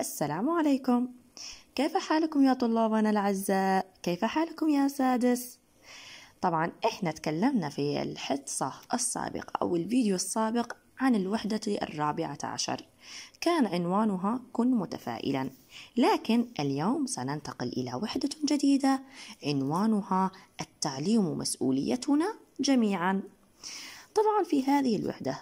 السلام عليكم كيف حالكم يا طلابنا الأعزاء؟ كيف حالكم يا سادس؟ طبعا احنا تكلمنا في الحصة السابقة أو الفيديو السابق عن الوحدة الرابعة عشر كان عنوانها كن متفائلا لكن اليوم سننتقل إلى وحدة جديدة عنوانها التعليم مسؤوليتنا جميعا طبعا في هذه الوحدة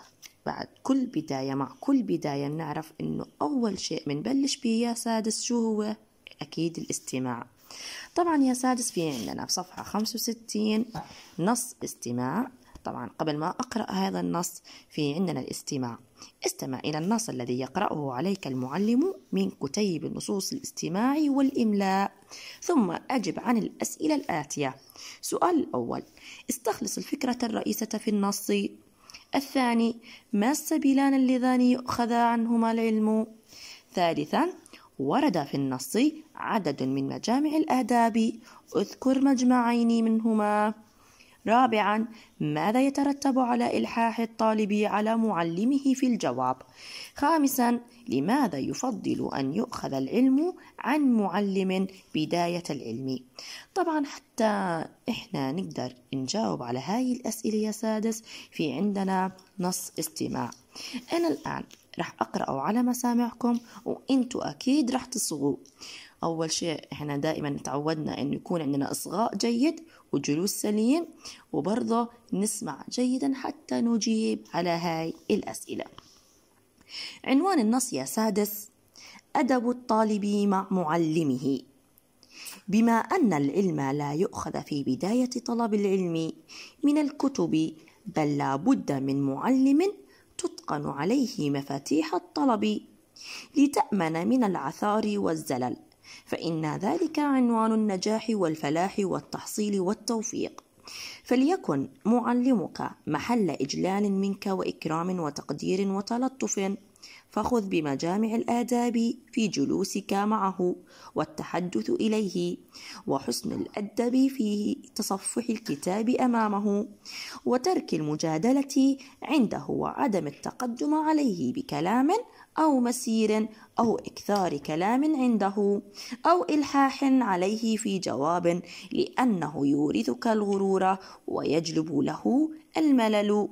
بعد كل بداية مع كل بداية بنعرف إنه أول شيء بنبلش بيه يا سادس شو هو؟ أكيد الاستماع طبعا يا سادس في عندنا بصفحة 65 نص استماع طبعا قبل ما أقرأ هذا النص في عندنا الاستماع استمع إلى النص الذي يقرأه عليك المعلم من كتيب النصوص الاستماع والإملاء ثم أجب عن الأسئلة الآتية سؤال الأول استخلص الفكرة الرئيسة في النص الثاني ما السبيلان اللذان يؤخذ عنهما العلم ثالثا ورد في النص عدد من مجامع الآداب اذكر مجمعين منهما رابعا ماذا يترتب على إلحاح الطالب على معلمه في الجواب خامسا لماذا يفضل أن يؤخذ العلم عن معلم بداية العلم طبعا حتى إحنا نقدر نجاوب على هاي الأسئلة يا سادس في عندنا نص استماع أنا الآن رح اقرا على مسامعكم وإنتوا أكيد رح تصغوا أول شيء إحنا دائما تعودنا إنه يكون عندنا إصغاء جيد وجلوس سليم وبرضه نسمع جيدا حتى نجيب على هاي الأسئلة عنوان النص يا سادس أدب الطالب مع معلمه بما أن العلم لا يؤخذ في بداية طلب العلم من الكتب بل لا بد من معلم تتقن عليه مفاتيح الطلب لتأمن من العثار والزلل فإن ذلك عنوان النجاح والفلاح والتحصيل والتوفيق فليكن معلمك محل إجلال منك وإكرام وتقدير وتلطف فخذ بمجامع الآداب في جلوسك معه والتحدث إليه وحسن الأدب في تصفح الكتاب أمامه وترك المجادلة عنده وعدم التقدم عليه بكلام أو مسير أو إكثار كلام عنده أو إلحاح عليه في جواب لأنه يورثك الغرور ويجلب له الملل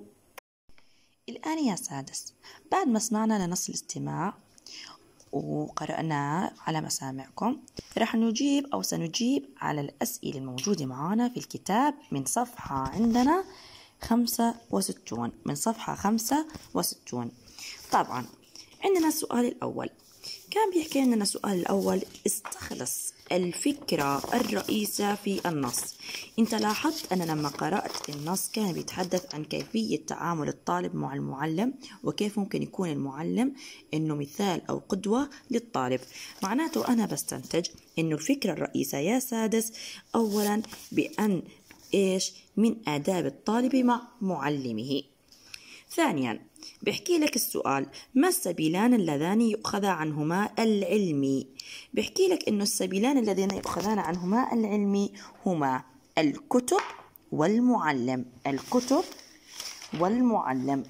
الآن يا سادس بعد ما سمعنا لنص الاستماع وقرأناه على مسامعكم رح نجيب أو سنجيب على الأسئلة الموجودة معنا في الكتاب من صفحة عندنا خمسة وستون من صفحة خمسة وستون طبعا عندنا السؤال الأول كان بيحكي عندنا السؤال الأول استخلص الفكرة الرئيسة في النص انت لاحظت أنا لما قرأت النص كان بيتحدث عن كيفية تعامل الطالب مع المعلم وكيف ممكن يكون المعلم أنه مثال أو قدوة للطالب معناته أنا بستنتج أنه الفكرة الرئيسة يا سادس أولا بأن إيش من آداب الطالب مع معلمه ثانيا بحكي لك السؤال ما السبيلان اللذان يؤخذ عنهما العلمي بحكي لك انه السبيلان اللذان يؤخذان عنهما العلمي هما الكتب والمعلم الكتب والمعلم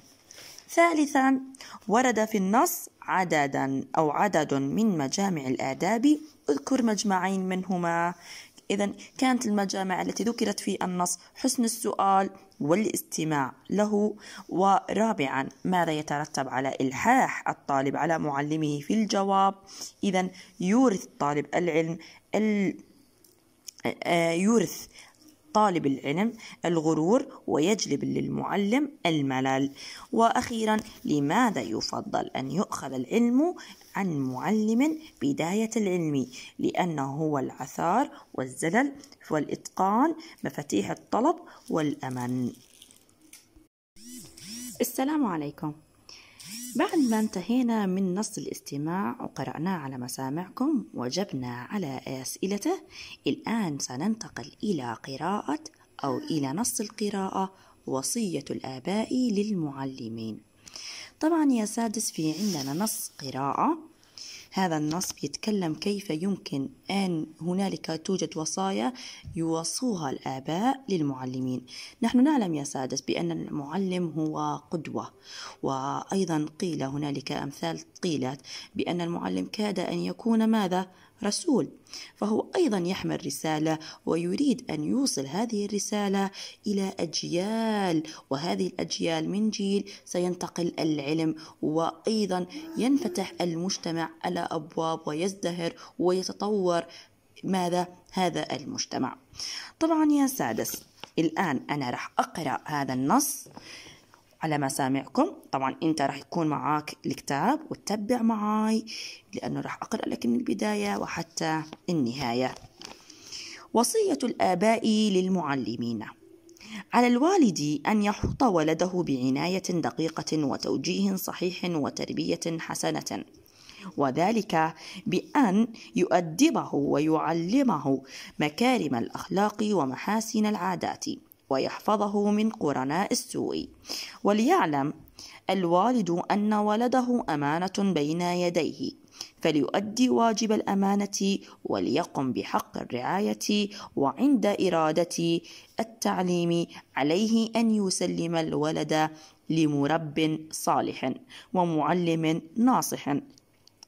ثالثا ورد في النص عددا أو عدد من مجامع الآداب اذكر مجمعين منهما إذا كانت المجامع التي ذكرت في النص حسن السؤال والاستماع له ورابعا ماذا يترتب على إلحاح الطالب على معلمه في الجواب إذا يورث الطالب العلم ال... آه، يورث طالب العلم الغرور ويجلب للمعلم الملل واخيرا لماذا يفضل ان يؤخذ العلم عن معلم بداية العلم لأنه هو العثار والزلل والإتقان مفاتيح الطلب والأمن السلام عليكم بعد ما انتهينا من نص الاستماع وقرأنا على مسامعكم وجبنا على أسئلته الآن سننتقل إلى قراءة أو إلى نص القراءة وصية الآباء للمعلمين طبعا يا سادس في عندنا نص قراءة هذا النص يتكلم كيف يمكن أن هنالك توجد وصايا يوصوها الآباء للمعلمين نحن نعلم يا سادس بأن المعلم هو قدوة وأيضا قيل هنالك أمثال قيلت بأن المعلم كاد أن يكون ماذا؟ رسول فهو ايضا يحمل رساله ويريد ان يوصل هذه الرساله الى اجيال وهذه الاجيال من جيل سينتقل العلم وايضا ينفتح المجتمع على ابواب ويزدهر ويتطور ماذا هذا المجتمع طبعا يا سادس الان انا راح اقرا هذا النص على مسامعكم طبعا انت راح يكون معاك الكتاب وتتبع معاي لانه راح اقرا لك من البدايه وحتى النهايه وصيه الاباء للمعلمين على الوالد ان يحوط ولده بعنايه دقيقه وتوجيه صحيح وتربيه حسنه وذلك بأن يؤدبه ويعلمه مكارم الأخلاق ومحاسن العادات ويحفظه من قرناء السوء وليعلم الوالد أن ولده أمانة بين يديه فليؤدي واجب الأمانة وليقم بحق الرعاية وعند إرادة التعليم عليه أن يسلم الولد لمرب صالح ومعلم ناصح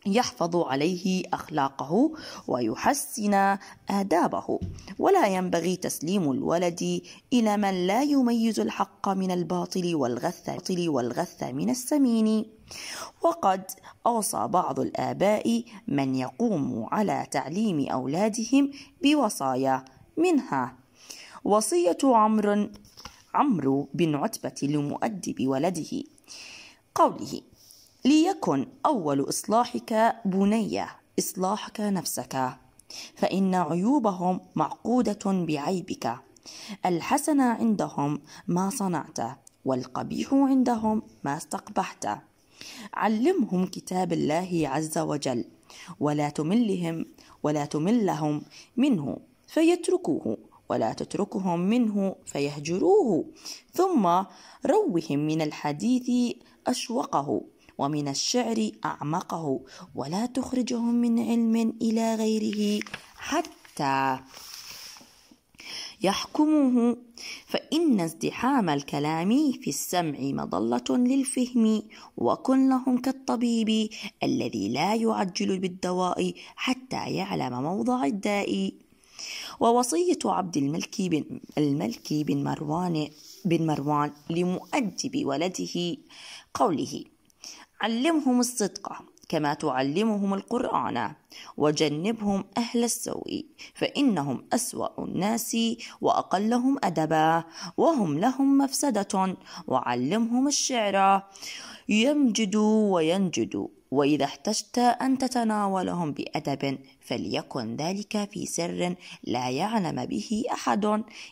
يحفظ عليه اخلاقه ويحسن ادابه ولا ينبغي تسليم الولد الى من لا يميز الحق من الباطل والغث والغث من السمين وقد اوصى بعض الاباء من يقوم على تعليم اولادهم بوصايا منها وصيه عمرو عمرو بن عتبه لمؤدب ولده قوله ليكن أول إصلاحك بنية إصلاحك نفسك فإن عيوبهم معقودة بعيبك الحسن عندهم ما صنعت والقبيح عندهم ما استقبحت علمهم كتاب الله عز وجل ولا تملهم ولا تملهم منه فيتركوه ولا تتركهم منه فيهجروه ثم روهم من الحديث أشوقه ومن الشعر أعمقه ولا تخرجهم من علم إلى غيره حتى يحكمه فإن ازدحام الكلام في السمع مضلة للفهم وكن لهم كالطبيب الذي لا يعجل بالدواء حتى يعلم موضع الداء ووصية عبد الملك بن الملك بن مروان بن مروان لمؤدب ولده قوله علمهم الصدق كما تعلمهم القرآن وجنبهم أهل السوء فإنهم أسوأ الناس وأقلهم أدبا وهم لهم مفسدة وعلمهم الشعر يمجدوا وينجدوا وإذا احتجت أن تتناولهم بأدب فليكن ذلك في سر لا يعلم به أحد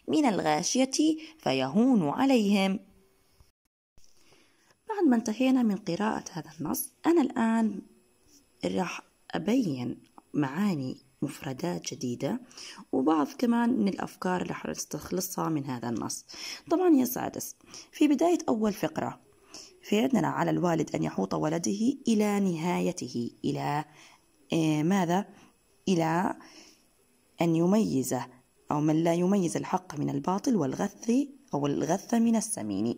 من الغاشية فيهون عليهم بعد ما انتهينا من قراءة هذا النص أنا الآن راح أبين معاني مفردات جديدة وبعض كمان من الأفكار اللي نستخلصها من هذا النص طبعا يا سادس في بداية أول فقرة في عندنا على الوالد أن يحوط ولده إلى نهايته إلى آه، ماذا؟ إلى أن يميزه أو من لا يميز الحق من الباطل والغث أو الغث من السمين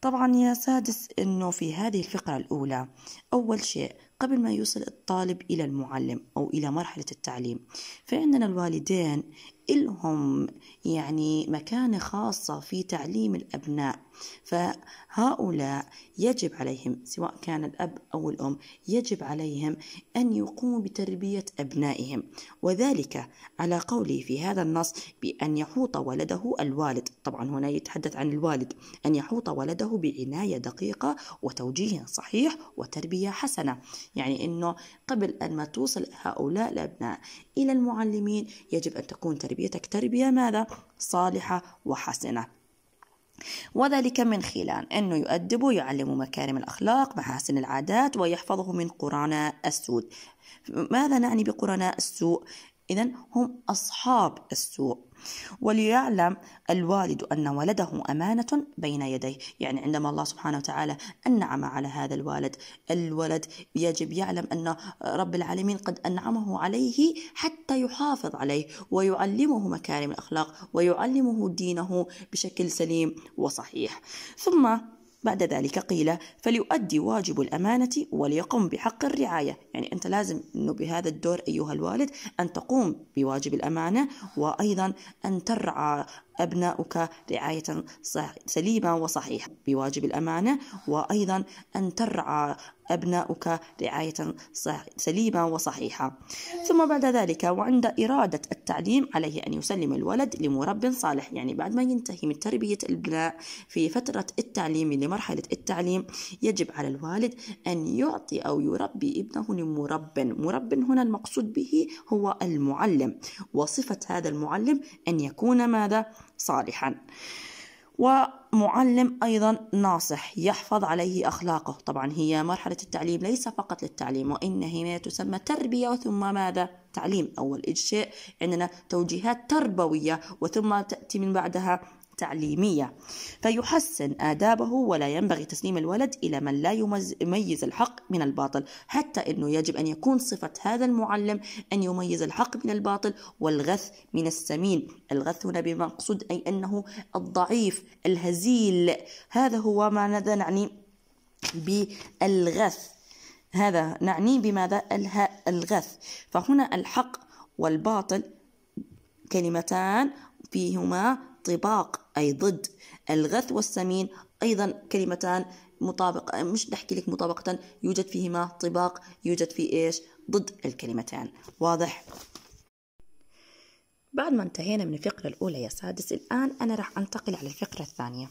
طبعا يا سادس أنه في هذه الفقرة الأولى أول شيء قبل ما يوصل الطالب إلى المعلم أو إلى مرحلة التعليم فإننا الوالدين لهم يعني مكانة خاصة في تعليم الأبناء فهؤلاء يجب عليهم سواء كان الأب أو الأم يجب عليهم أن يقوموا بتربية أبنائهم وذلك على قولي في هذا النص بأن يحوط ولده الوالد طبعا هنا يتحدث عن الوالد أن يحوط ولده بعناية دقيقة وتوجيه صحيح وتربية حسنة يعني أنه قبل أن ما توصل هؤلاء الأبناء إلى المعلمين يجب أن تكون تربيتك تربية ماذا؟ صالحة وحسنة وذلك من خلال أنه يؤدب ويعلم مكارم الأخلاق محاسن العادات ويحفظه من قرناء السوء ماذا نعني بقرناء السوء إذا هم أصحاب السوء وليعلم الوالد أن ولده أمانة بين يديه يعني عندما الله سبحانه وتعالى أنعم على هذا الوالد الولد يجب يعلم أن رب العالمين قد أنعمه عليه حتى يحافظ عليه ويعلمه مكارم الأخلاق ويعلمه دينه بشكل سليم وصحيح ثم بعد ذلك قيل فليؤدي واجب الأمانة وليقم بحق الرعاية يعني أنت لازم أنه بهذا الدور أيها الوالد أن تقوم بواجب الأمانة وأيضا أن ترعى أبناؤك رعاية سليمة وصحيحة بواجب الأمانة وأيضا أن ترعى أبناؤك رعاية سليمة وصحيحة ثم بعد ذلك وعند إرادة التعليم عليه أن يسلم الولد لمرب صالح يعني بعد ما ينتهي من تربية الابناء في فترة التعليم لمرحلة التعليم يجب على الوالد أن يعطي أو يربي ابنه لمرب مرب هنا المقصود به هو المعلم وصفة هذا المعلم أن يكون ماذا صالحا ومعلم أيضا ناصح يحفظ عليه أخلاقه طبعا هي مرحلة التعليم ليس فقط للتعليم وإن هنا تسمى تربية ثم ماذا تعليم أول شيء عندنا توجيهات تربوية وثم تأتي من بعدها التعليمية فيحسن آدابه ولا ينبغي تسليم الولد إلى من لا يميز الحق من الباطل حتى أنه يجب أن يكون صفة هذا المعلم أن يميز الحق من الباطل والغث من السمين الغث هنا بمقصود أي أنه الضعيف الهزيل هذا هو ما ماذا نعني بالغث هذا نعني بماذا الغث فهنا الحق والباطل كلمتان فيهما طباق أي ضد الغث والسمين أيضا كلمتان مطابق مش نحكي لك مطابقة يوجد فيهما طباق يوجد في إيش ضد الكلمتان واضح بعد ما انتهينا من الفقرة الأولى يا سادس الآن أنا راح أنتقل على الفقرة الثانية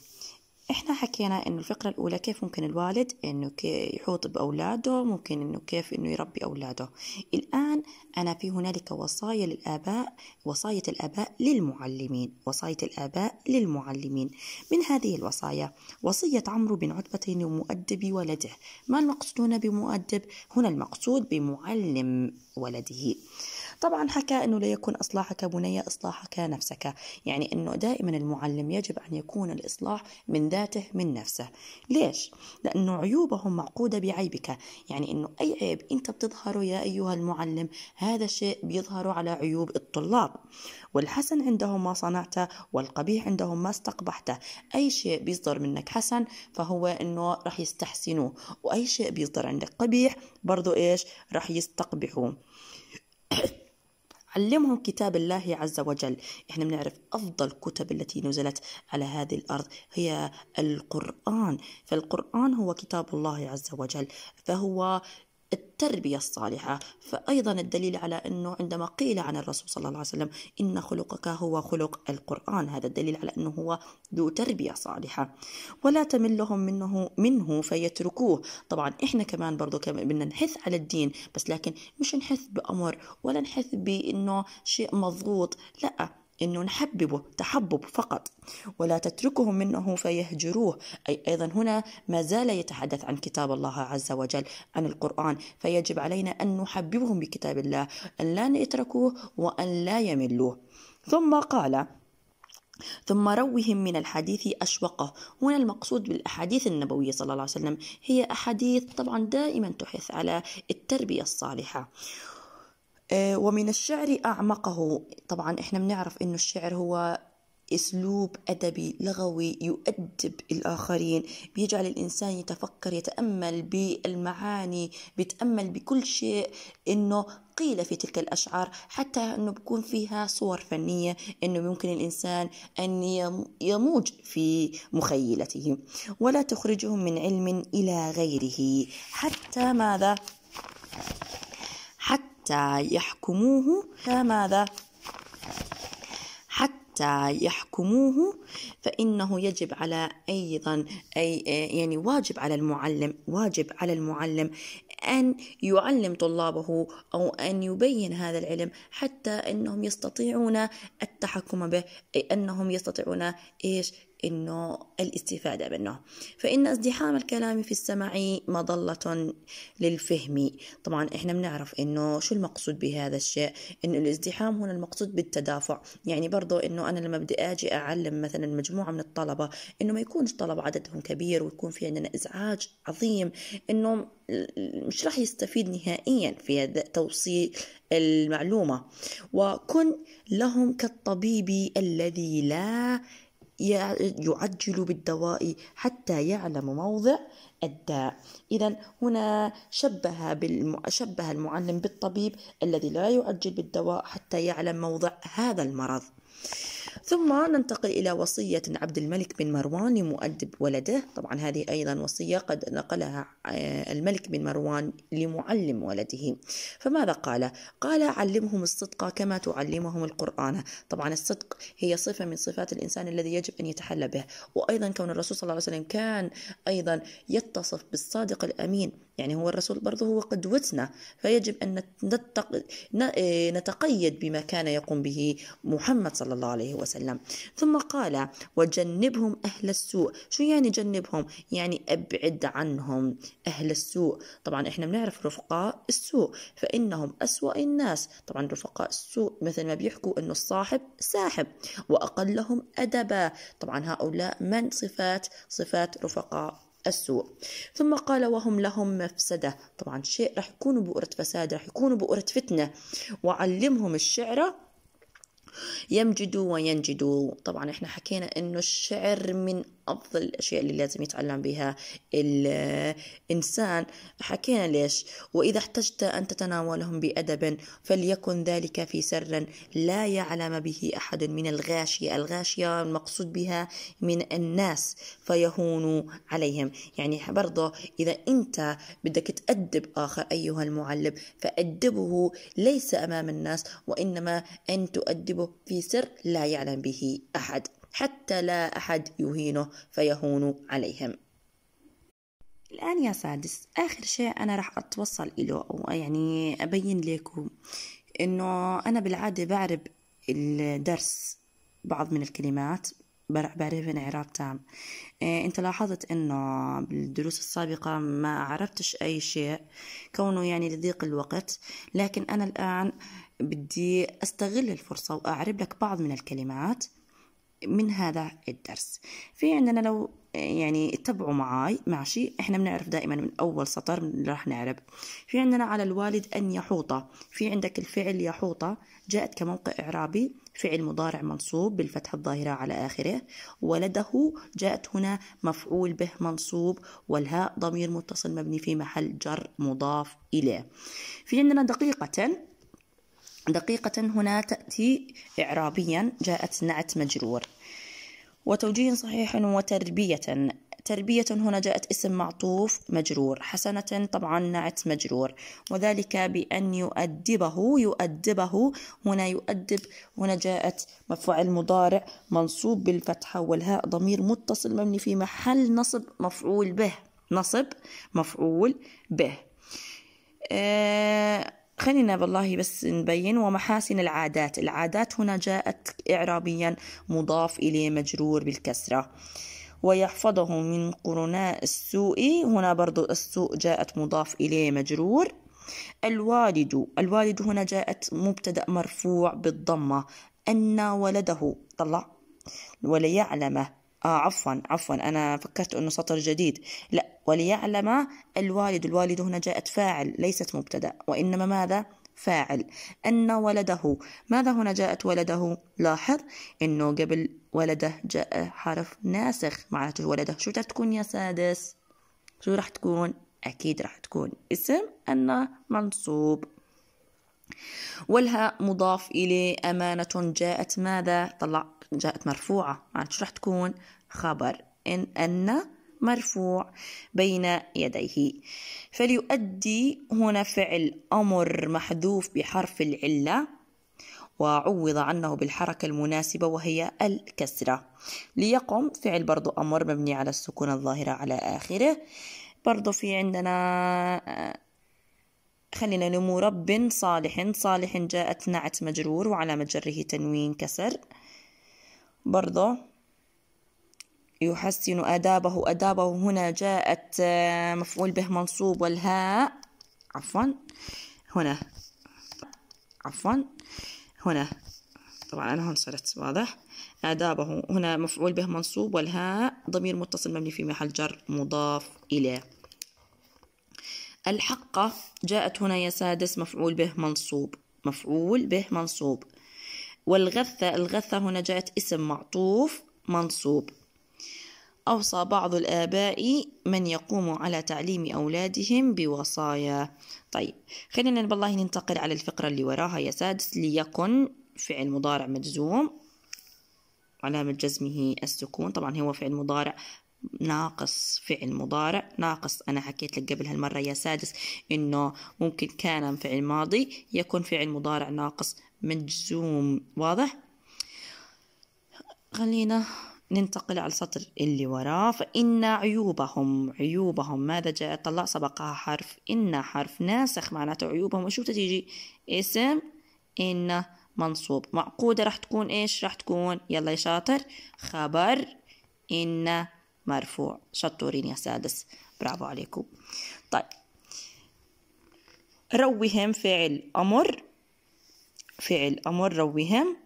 احنا حكينا انه الفقرة الاولى كيف ممكن الوالد انه يحوط باولاده ممكن انه كيف انه يربي اولاده الان انا في هنالك وصايا للاباء وصاية الاباء للمعلمين وصاية الاباء للمعلمين من هذه الوصايا وصية عمرو بن عتبة لمؤدب ولده ما المقصودون بمؤدب هنا المقصود بمعلم ولده طبعا حكى أنه ليكن إصلاحك بني إصلاحك نفسك يعني أنه دائما المعلم يجب أن يكون الإصلاح من ذاته من نفسه ليش؟ لأنه عيوبهم معقودة بعيبك يعني أنه أي عيب أنت بتظهره يا أيها المعلم هذا الشيء بيظهر على عيوب الطلاب والحسن عندهم ما صنعته والقبيح عندهم ما استقبحته أي شيء بيصدر منك حسن فهو أنه راح يستحسنوه وأي شيء بيصدر عندك قبيح برضو إيش راح يستقبحوه علمهم كتاب الله عز وجل احنا بنعرف أفضل كتب التي نزلت على هذه الأرض هي القرآن فالقرآن هو كتاب الله عز وجل فهو التربية الصالحة فأيضا الدليل على أنه عندما قيل عن الرسول صلى الله عليه وسلم إن خلقك هو خلق القرآن هذا الدليل على أنه هو ذو تربية صالحة ولا تملهم منه منه فيتركوه طبعا إحنا كمان برضو كمان بدنا نحث على الدين بس لكن مش نحث بأمر ولا نحث بأنه شيء مضغوط لا أنه نحببه تحبب فقط ولا تتركهم منه فيهجروه أي أيضا هنا ما زال يتحدث عن كتاب الله عز وجل عن القرآن فيجب علينا أن نحببهم بكتاب الله أن لا نتركوه وأن لا يملوه ثم قال ثم روهم من الحديث أشوقه هنا المقصود بالأحاديث النبوية صلى الله عليه وسلم هي أحاديث طبعا دائما تحث على التربية الصالحة آه، ومن الشعر أعمقه طبعا إحنا بنعرف إنه الشعر هو اسلوب ادبي لغوي يؤدب الاخرين بيجعل الانسان يتفكر يتامل بالمعاني بيتامل بكل شيء انه قيل في تلك الاشعار حتى انه بكون فيها صور فنيه انه ممكن الانسان ان يموج في مخيلته ولا تخرجهم من علم الى غيره حتى ماذا يحكموه كماذا حتى يحكموه فإنه يجب على أيضا أي يعني واجب على المعلم واجب على المعلم أن يعلم طلابه أو أن يبين هذا العلم حتى أنهم يستطيعون التحكم به أي أنهم يستطيعون إيش انه الاستفاده منه فان ازدحام الكلام في السمع مظله للفهم طبعا احنا بنعرف انه شو المقصود بهذا الشيء انه الازدحام هنا المقصود بالتدافع يعني برضو انه انا لما بدي اجي اعلم مثلا مجموعه من الطلبه انه ما يكونش طلبه عددهم كبير ويكون في عندنا ازعاج عظيم انه مش راح يستفيد نهائيا في توصيل المعلومه وكن لهم كالطبيب الذي لا يعجل بالدواء حتى يعلم موضع الداء إذا هنا شبه, شبه المعلم بالطبيب الذي لا يعجل بالدواء حتى يعلم موضع هذا المرض ثم ننتقل إلى وصية عبد الملك بن مروان لمؤدب ولده طبعا هذه أيضا وصية قد نقلها آه، الملك بن مروان لمعلم ولده فماذا قال؟ قال علمهم الصدق كما تعلمهم القرآن طبعا الصدق هي صفة من صفات الإنسان الذي يجب أن يتحلى به وأيضا كون الرسول صلى الله عليه وسلم كان أيضا يتصف بالصادق الأمين يعني هو الرسول برضه هو قدوتنا فيجب أن نتق... إيه، نتقيد بما كان يقوم به محمد صلى الله عليه وسلم ثم قال وجنبهم أهل السوء شو يعني جنبهم؟ يعني أبعد عنهم أهل السوء طبعا إحنا بنعرف رفقاء السوء فإنهم أسوأ الناس طبعا رفقاء السوء مثل ما بيحكوا أنه الصاحب ساحب وأقلهم أدبا طبعا هؤلاء من صفات صفات رفقاء السوء ثم قال وهم لهم مفسدة طبعا شيء رح يكونوا بؤرة فساد رح يكونوا بؤرة فتنة وعلمهم الشعر يمجدوا وينجدوا طبعا احنا حكينا انه الشعر من أفضل الأشياء اللي لازم يتعلم بها الإنسان حكينا ليش وإذا احتجت أن تتناولهم بأدب فليكن ذلك في سر لا يعلم به أحد من الغاشية الغاشية المقصود بها من الناس فيهون عليهم يعني برضه إذا أنت بدك تأدب آخر أيها المعلم فأدبه ليس أمام الناس وإنما أن تؤدبه في سر لا يعلم به أحد حتى لا أحد يهينه فيهون عليهم الآن يا سادس آخر شيء أنا راح أتوصل إله أو يعني أبين لكم إنه أنا بالعادة بعرب الدرس بعض من الكلمات بعرفها إعراب تام إيه، أنت لاحظت إنه بالدروس السابقة ما عرفتش أي شيء كونه يعني لضيق الوقت لكن أنا الآن بدي أستغل الفرصة وأعرب لك بعض من الكلمات من هذا الدرس في عندنا لو يعني اتبعوا معاي ماشي احنا بنعرف دائما من اول سطر راح نعرف في عندنا على الوالد ان يحوط في عندك الفعل يحوط جاءت كموقع اعرابي فعل مضارع منصوب بالفتحه الظاهره على اخره ولده جاءت هنا مفعول به منصوب والهاء ضمير متصل مبني في محل جر مضاف اليه في عندنا دقيقه دقيقة هنا تأتي إعرابيا جاءت نعت مجرور وتوجيه صحيح وتربية تربية هنا جاءت اسم معطوف مجرور حسنة طبعا نعت مجرور وذلك بأن يؤدبه يؤدبه هنا يؤدب هنا جاءت مفعول مضارع منصوب بالفتحة والهاء ضمير متصل مبني في محل نصب مفعول به نصب مفعول به آه خلينا بالله بس نبين ومحاسن العادات العادات هنا جاءت إعرابيا مضاف إليه مجرور بالكسرة ويحفظه من قرناء السوء هنا برضو السوء جاءت مضاف إليه مجرور الوالد الوالد هنا جاءت مبتدأ مرفوع بالضمة أن ولده طلع وليعلمه آه عفوا عفوا أنا فكرت أنه سطر جديد لا وليعلم الوالد الوالد هنا جاءت فاعل ليست مبتدأ وإنما ماذا فاعل أن ولده ماذا هنا جاءت ولده لاحظ أنه قبل ولده جاء حرف ناسخ معناته ولده شو تكون يا سادس شو راح تكون أكيد راح تكون اسم أن منصوب والها مضاف إليه أمانة جاءت ماذا طلع جاءت مرفوعة معناتها شو راح تكون خبر إن أن مرفوع بين يديه فليؤدي هنا فعل أمر محذوف بحرف العلة وعوض عنه بالحركة المناسبة وهي الكسرة ليقم فعل برضو أمر مبني على السكون الظاهرة على آخره برضو في عندنا آه، خلينا نمو رب صالح صالح جاءت نعت مجرور وعلى مجره تنوين كسر برضه يحسن أدابه أدابه هنا جاءت آه، مفعول به منصوب والهاء عفوا هنا عفوا هنا طبعا أنا هون صرت واضح آدابه هنا مفعول به منصوب والهاء ضمير متصل مبني في محل جر مضاف إليه الحقة جاءت هنا يا سادس مفعول به منصوب مفعول به منصوب والغثة الغثة هنا جاءت اسم معطوف منصوب أوصى بعض الآباء من يقوم على تعليم أولادهم بوصايا طيب خلينا بالله ننتقل على الفقرة اللي وراها يا سادس ليكن فعل مضارع مجزوم علامة جزمه السكون طبعا هو فعل مضارع ناقص فعل مضارع ناقص أنا حكيت لك قبل هالمرة يا سادس إنه ممكن كان فعل ماضي يكون فعل مضارع ناقص مجزوم واضح خلينا ننتقل على السطر اللي وراه فإن عيوبهم عيوبهم ماذا جاء طلع سبقها حرف إن حرف ناسخ معناته عيوبهم وشو تتيجي اسم إن منصوب معقودة راح تكون إيش راح تكون يلا يا شاطر خبر إن مرفوع شطورين يا سادس برافو عليكم طيب روهم فعل أمر فعل أمر روهم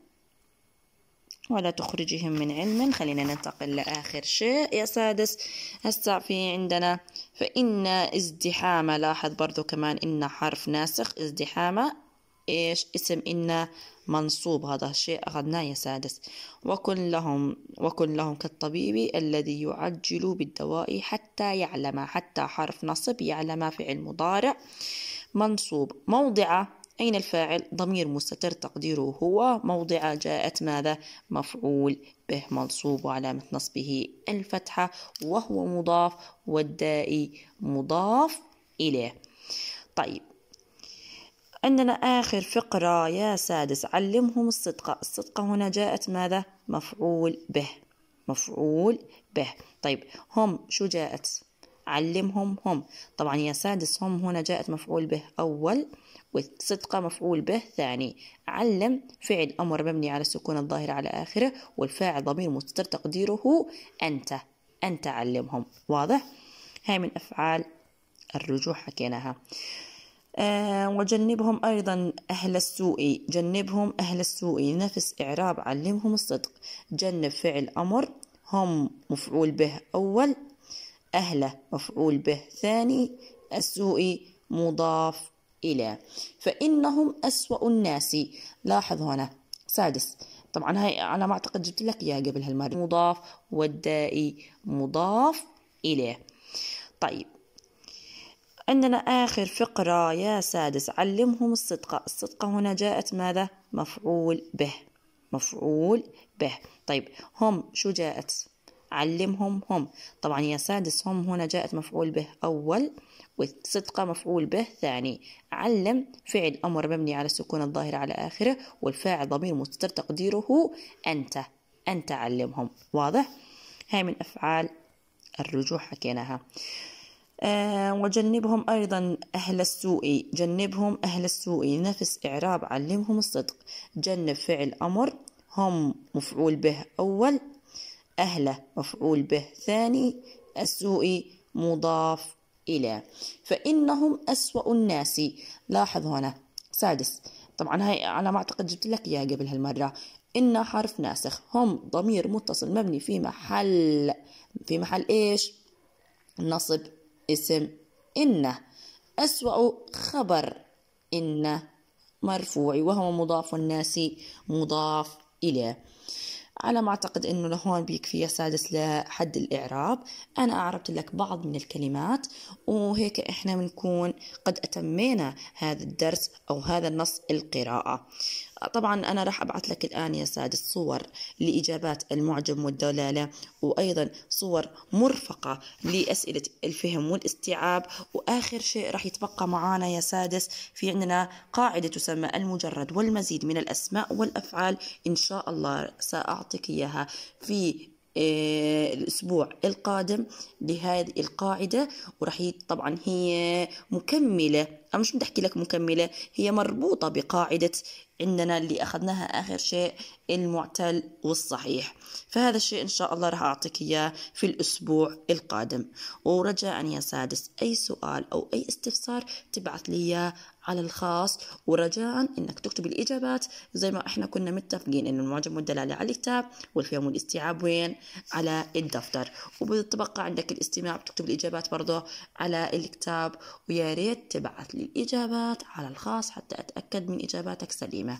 ولا تخرجهم من علم خلينا ننتقل لآخر شيء يا سادس هسا في عندنا فإن ازدحامة لاحظ برضو كمان إن حرف ناسخ ازدحامة إيش اسم إن منصوب هذا الشيء أخذناه يا سادس وكن لهم وكن لهم كالطبيب الذي يعجل بالدواء حتى يعلم حتى حرف نصب يعلم فعل مضارع منصوب موضع أين الفاعل؟ ضمير مستتر تقديره هو موضع جاءت ماذا؟ مفعول به منصوب وعلامة نصبه الفتحة وهو مضاف والداء مضاف إليه طيب عندنا آخر فقرة يا سادس علمهم الصدقة الصدقة هنا جاءت ماذا؟ مفعول به مفعول به طيب هم شو جاءت؟ علمهم هم طبعا يا سادس هم هنا جاءت مفعول به أول والصدقة مفعول به ثاني علم فعل أمر مبني على السكون الظاهر على آخره والفاعل ضمير مستتر تقديره أنت أنت علمهم واضح؟ هاي من أفعال الرجوع حكيناها آه وجنبهم أيضا أهل السوء جنبهم أهل السوء نفس إعراب علمهم الصدق جنب فعل أمر هم مفعول به أول أهله مفعول به ثاني السوء مضاف إله فإنهم أسوأ الناس لاحظ هنا سادس طبعا هاي على ما أعتقد جبت لك إياها قبل هالمرة مضاف والدائي مضاف إليه طيب عندنا آخر فقرة يا سادس علمهم الصدقة الصدقة هنا جاءت ماذا مفعول به مفعول به طيب هم شو جاءت علمهم هم طبعا يا سادس هم هنا جاءت مفعول به أول والصدقة مفعول به ثاني علم فعل أمر مبني على السكون الظاهر على آخره والفاعل ضمير مستتر تقديره أنت أنت علمهم واضح هاي من أفعال الرجوع حكيناها آه وجنبهم أيضا أهل السوء جنبهم أهل السوء نفس إعراب علمهم الصدق جنب فعل أمر هم مفعول به أول أهله مفعول به ثاني السوء مضاف إلى فإنهم أسوأ الناس لاحظ هنا سادس طبعا هاي على ما أعتقد جبت لك إياها قبل هالمرة إن حرف ناسخ هم ضمير متصل مبني في محل في محل إيش نصب اسم إنه أسوأ خبر إنه مرفوع وهو مضاف الناس مضاف إليه على ما أعتقد أنه لهون بيكفي يا سادس لحد الإعراب أنا أعربت لك بعض من الكلمات وهيك إحنا بنكون قد أتمينا هذا الدرس أو هذا النص القراءة طبعا أنا راح أبعث لك الآن يا سادة صور لإجابات المعجم والدلالة وأيضا صور مرفقة لأسئلة الفهم والاستيعاب وآخر شيء راح يتبقى معنا يا سادس في عندنا قاعدة تسمى المجرد والمزيد من الأسماء والأفعال إن شاء الله سأعطيك إياها في آه، الأسبوع القادم لهذه القاعدة وراح طبعا هي مكملة أنا مش بدي أحكي لك مكملة هي مربوطة بقاعدة عندنا اللي أخذناها آخر شيء المعتل والصحيح فهذا الشيء إن شاء الله راح أعطيك إياه في الأسبوع القادم ورجاء يا سادس أي سؤال أو أي استفسار تبعث لي إياه على الخاص ورجاء انك تكتب الاجابات زي ما احنا كنا متفقين انه المعجم والدلاله على الكتاب والفهم والاستيعاب وين على الدفتر وبتبقى عندك الاستماع بتكتب الاجابات برضه على الكتاب ويا ريت تبعث لي الإجابات على الخاص حتى أتأكد من إجاباتك سليمة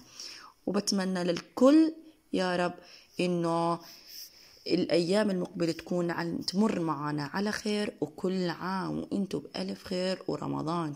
وبتمنى للكل يا رب إنه الأيام المقبلة تكون تمر معنا على خير وكل عام وإنتوا بألف خير ورمضان